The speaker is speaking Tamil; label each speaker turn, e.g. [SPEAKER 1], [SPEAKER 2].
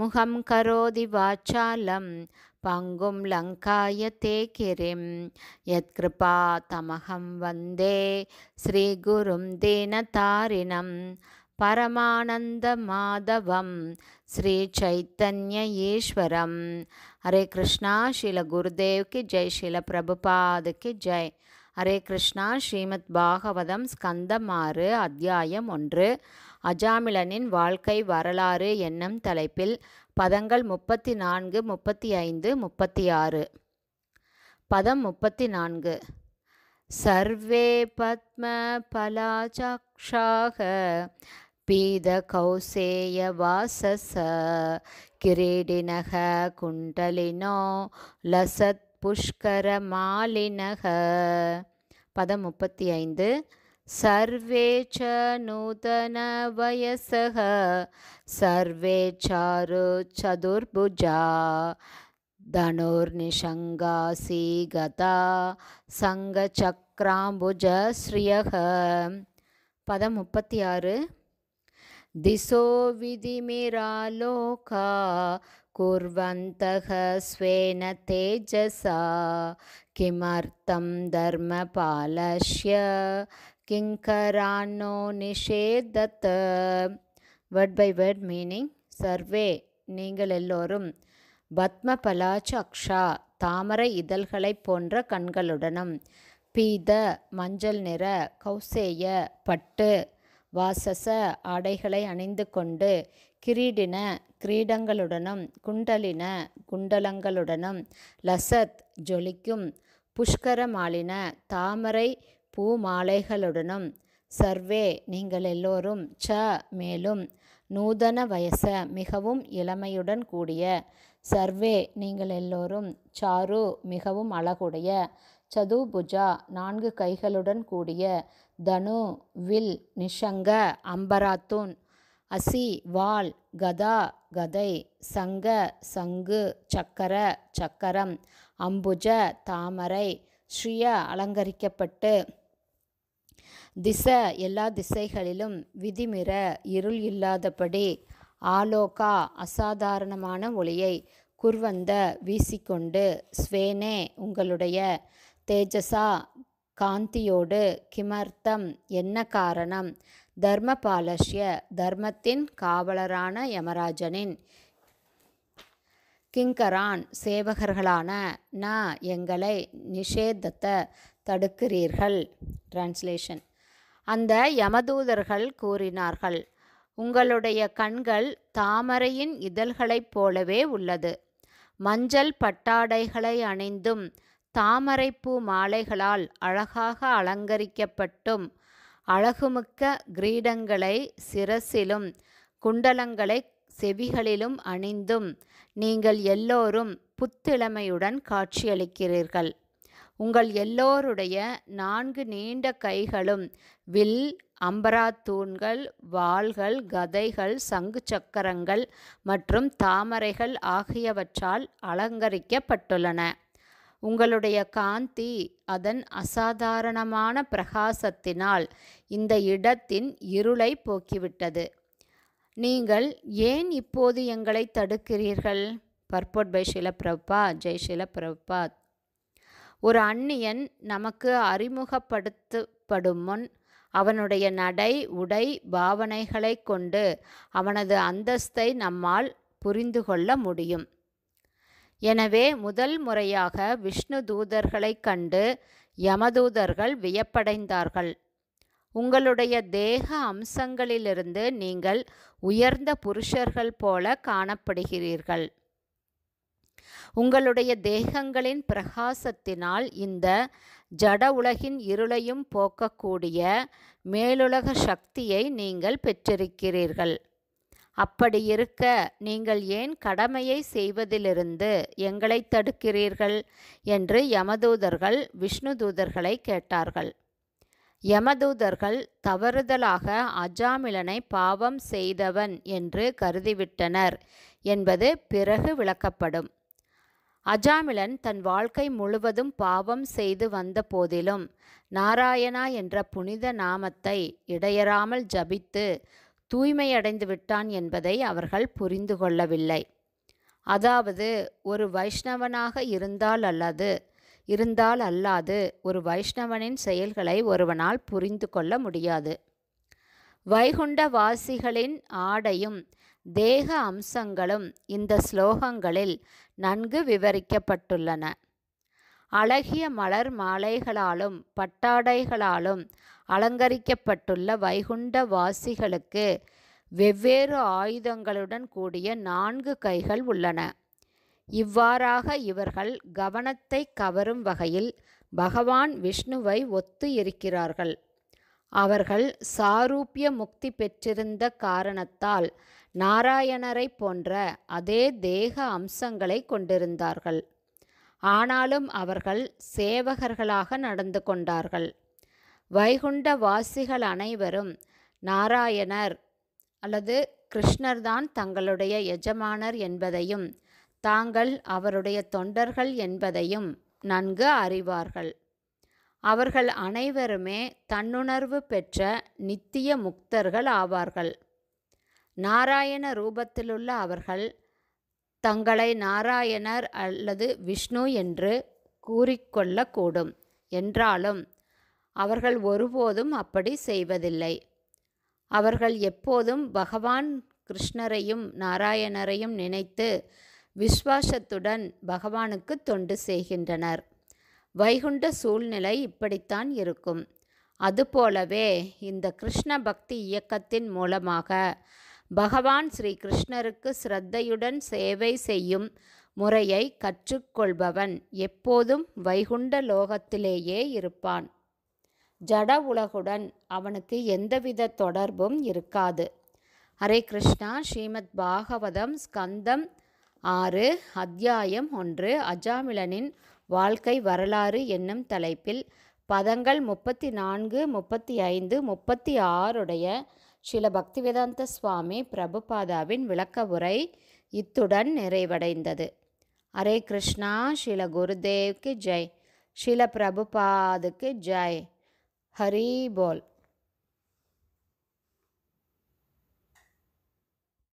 [SPEAKER 1] முகம் கரோதி வாச்சாலம் பங்கும் லங்காய தே கிரிம் யத்கிருபா தமகம் வந்தே ஸ்ரீகுரும் தீனதாரிணம் பரமானந்த மாதவம் ஸ்ரீ சைத்தன்ய ஈஸ்வரம் ஹரே கிருஷ்ணா ஸ்ரீல குருதேவ்க்கு ஜெய் ஸ்ரீல பிரபுபாதுக்கு ஜெய் ஹரே கிருஷ்ணா ஸ்ரீமத் பாகவதம் ஸ்கந்தமாறு அத்தியாயம் ஒன்று அஜாமிலனின் வாழ்க்கை வரலாறு என்னும் தலைப்பில் பதங்கள் முப்பத்தி நான்கு முப்பத்தி ஐந்து முப்பத்தி ஆறு பதம் முப்பத்தி நான்கு சர்வே பத்ம பலாச்சாக பீத கௌசேய வாசச கிரீடினக குண்டலினோ லசத் புஷ்கர மாலினக பதம் முப்பத்தி ஐந்து सर्वे च नूतनवयसः सर्वे चारु चतुर्भुजा धनुर्निषङ्गासी गता सङ्गचक्राम्बुजश्रियः पदमुपत्या दिशो विधिमिरालोका कुर्वन्तः स्वेन तेजसा किमर्थं धर्मपालस्य கிங்கரானோ நிஷேதத் வேர்ட் பை வேர்ட் மீனிங் சர்வே நீங்கள் எல்லோரும் பத்ம பலாச்சக்ஷா தாமரை இதழ்களைப் போன்ற கண்களுடனும் பீத மஞ்சள் நிற கௌசேய பட்டு வாசச ஆடைகளை அணிந்து கொண்டு கிரீடின கிரீடங்களுடனும் குண்டலின குண்டலங்களுடனும் லசத் ஜொலிக்கும் புஷ்கரமாலின தாமரை பூ மாலைகளுடனும் சர்வே நீங்கள் எல்லோரும் ச மேலும் நூதன வயச மிகவும் இளமையுடன் கூடிய சர்வே நீங்கள் எல்லோரும் சாரு மிகவும் அழகுடைய சதுபுஜா நான்கு கைகளுடன் கூடிய தனு வில் நிஷங்க அம்பராத்துன் அசி வால் கதா கதை சங்க சங்கு சக்கர சக்கரம் அம்புஜ தாமரை ஸ்ரீய அலங்கரிக்கப்பட்டு திசை எல்லா திசைகளிலும் விதிமிர இருள் இல்லாதபடி ஆலோகா அசாதாரணமான ஒளியை குர்வந்த வீசிக்கொண்டு ஸ்வேனே உங்களுடைய தேஜசா காந்தியோடு கிமர்த்தம் என்ன காரணம் தர்மபாலஷ்ய தர்மத்தின் காவலரான யமராஜனின் கிங்கரான் சேவகர்களான ந எங்களை நிஷேதத்தை தடுக்கிறீர்கள் டிரான்ஸ்லேஷன் அந்த யமதூதர்கள் கூறினார்கள் உங்களுடைய கண்கள் தாமரையின் இதழ்களைப் போலவே உள்ளது மஞ்சள் பட்டாடைகளை அணிந்தும் தாமரைப்பூ மாலைகளால் அழகாக அலங்கரிக்கப்பட்டும் அழகுமிக்க கிரீடங்களை சிரசிலும் குண்டலங்களை செவிகளிலும் அணிந்தும் நீங்கள் எல்லோரும் புத்திழமையுடன் காட்சியளிக்கிறீர்கள் உங்கள் எல்லோருடைய நான்கு நீண்ட கைகளும் வில் அம்பரா தூண்கள் வாள்கள் கதைகள் சங்கு சக்கரங்கள் மற்றும் தாமரைகள் ஆகியவற்றால் அலங்கரிக்கப்பட்டுள்ளன உங்களுடைய காந்தி அதன் அசாதாரணமான பிரகாசத்தினால் இந்த இடத்தின் இருளை போக்கிவிட்டது நீங்கள் ஏன் இப்போது எங்களை தடுக்கிறீர்கள் பர்போட் பை பிரபா ஜெய் பிரபா ஒரு அந்நியன் நமக்கு அறிமுகப்படுத்தப்படும் முன் அவனுடைய நடை உடை பாவனைகளை கொண்டு அவனது அந்தஸ்தை நம்மால் புரிந்து கொள்ள முடியும் எனவே முதல் முறையாக விஷ்ணு தூதர்களை கண்டு யமதூதர்கள் வியப்படைந்தார்கள் உங்களுடைய தேக அம்சங்களிலிருந்து நீங்கள் உயர்ந்த புருஷர்கள் போல காணப்படுகிறீர்கள் உங்களுடைய தேகங்களின் பிரகாசத்தினால் இந்த ஜட உலகின் இருளையும் போக்கக்கூடிய மேலுலக சக்தியை நீங்கள் பெற்றிருக்கிறீர்கள் அப்படி இருக்க நீங்கள் ஏன் கடமையை செய்வதிலிருந்து எங்களை தடுக்கிறீர்கள் என்று யமதூதர்கள் விஷ்ணு தூதர்களை கேட்டார்கள் யமதூதர்கள் தவறுதலாக அஜாமிலனை பாவம் செய்தவன் என்று கருதிவிட்டனர் என்பது பிறகு விளக்கப்படும் அஜாமிலன் தன் வாழ்க்கை முழுவதும் பாவம் செய்து வந்த போதிலும் நாராயணா என்ற புனித நாமத்தை இடையறாமல் ஜபித்து தூய்மையடைந்து விட்டான் என்பதை அவர்கள் புரிந்து கொள்ளவில்லை அதாவது ஒரு வைஷ்ணவனாக இருந்தால் அல்லது இருந்தால் அல்லாது ஒரு வைஷ்ணவனின் செயல்களை ஒருவனால் புரிந்து கொள்ள முடியாது வைகுண்ட வாசிகளின் ஆடையும் தேக அம்சங்களும் இந்த ஸ்லோகங்களில் நன்கு விவரிக்கப்பட்டுள்ளன அழகிய மலர் மாலைகளாலும் பட்டாடைகளாலும் அலங்கரிக்கப்பட்டுள்ள வைகுண்ட வாசிகளுக்கு வெவ்வேறு ஆயுதங்களுடன் கூடிய நான்கு கைகள் உள்ளன இவ்வாறாக இவர்கள் கவனத்தை கவரும் வகையில் பகவான் விஷ்ணுவை ஒத்து இருக்கிறார்கள் அவர்கள் சாரூபிய முக்தி பெற்றிருந்த காரணத்தால் நாராயணரை போன்ற அதே தேக அம்சங்களை கொண்டிருந்தார்கள் ஆனாலும் அவர்கள் சேவகர்களாக நடந்து கொண்டார்கள் வைகுண்ட வாசிகள் அனைவரும் நாராயணர் அல்லது கிருஷ்ணர்தான் தங்களுடைய எஜமானர் என்பதையும் தாங்கள் அவருடைய தொண்டர்கள் என்பதையும் நன்கு அறிவார்கள் அவர்கள் அனைவருமே தன்னுணர்வு பெற்ற நித்திய முக்தர்கள் ஆவார்கள் நாராயண ரூபத்திலுள்ள அவர்கள் தங்களை நாராயணர் அல்லது விஷ்ணு என்று கூறிக்கொள்ளக்கூடும் என்றாலும் அவர்கள் ஒருபோதும் அப்படி செய்வதில்லை அவர்கள் எப்போதும் பகவான் கிருஷ்ணரையும் நாராயணரையும் நினைத்து விஸ்வாசத்துடன் பகவானுக்கு தொண்டு செய்கின்றனர் வைகுண்ட சூழ்நிலை இப்படித்தான் இருக்கும் அதுபோலவே இந்த கிருஷ்ண பக்தி இயக்கத்தின் மூலமாக பகவான் ஸ்ரீ கிருஷ்ணருக்கு சிரத்தையுடன் சேவை செய்யும் முறையை கற்றுக்கொள்பவன் எப்போதும் வைகுண்ட லோகத்திலேயே இருப்பான் ஜட உலகுடன் அவனுக்கு எந்தவித தொடர்பும் இருக்காது ஹரே கிருஷ்ணா ஸ்ரீமத் பாகவதம் ஸ்கந்தம் ஆறு அத்தியாயம் ஒன்று அஜாமிலனின் வாழ்க்கை வரலாறு என்னும் தலைப்பில் பதங்கள் முப்பத்தி நான்கு முப்பத்தி ஐந்து முப்பத்தி ஆறுடைய சில பக்திவேதாந்த சுவாமி பிரபுபாதாவின் விளக்க உரை இத்துடன் நிறைவடைந்தது அரே கிருஷ்ணா ஷில குருதேவ்க்கு ஜெய் ஷில பிரபுபாதுக்கு ஜெய் ஹரி போல்